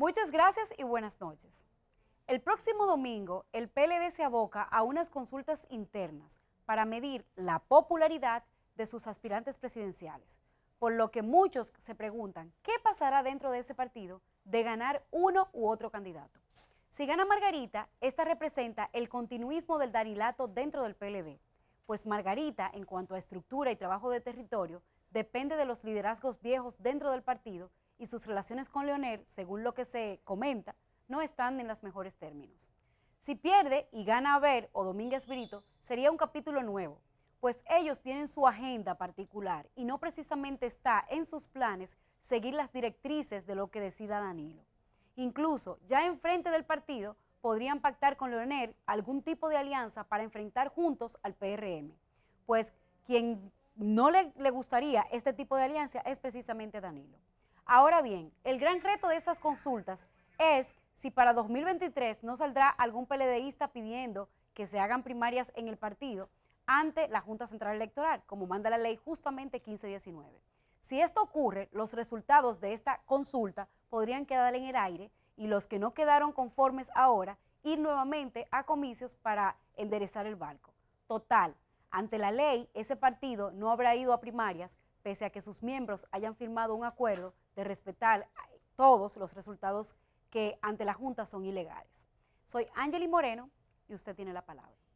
Muchas gracias y buenas noches. El próximo domingo, el PLD se aboca a unas consultas internas para medir la popularidad de sus aspirantes presidenciales, por lo que muchos se preguntan qué pasará dentro de ese partido de ganar uno u otro candidato. Si gana Margarita, esta representa el continuismo del Danilato dentro del PLD, pues Margarita, en cuanto a estructura y trabajo de territorio, depende de los liderazgos viejos dentro del partido y sus relaciones con Leonel, según lo que se comenta, no están en los mejores términos. Si pierde y gana Ver o Domínguez Brito, sería un capítulo nuevo, pues ellos tienen su agenda particular y no precisamente está en sus planes seguir las directrices de lo que decida Danilo. Incluso ya enfrente del partido podrían pactar con Leonel algún tipo de alianza para enfrentar juntos al PRM, pues quien no le gustaría este tipo de alianza es precisamente Danilo. Ahora bien, el gran reto de esas consultas es si para 2023 no saldrá algún PLDista pidiendo que se hagan primarias en el partido ante la Junta Central Electoral, como manda la ley justamente 1519. Si esto ocurre, los resultados de esta consulta podrían quedar en el aire y los que no quedaron conformes ahora ir nuevamente a comicios para enderezar el barco. Total, ante la ley, ese partido no habrá ido a primarias, pese a que sus miembros hayan firmado un acuerdo de respetar eh, todos los resultados que ante la Junta son ilegales. Soy Angeli Moreno y usted tiene la palabra.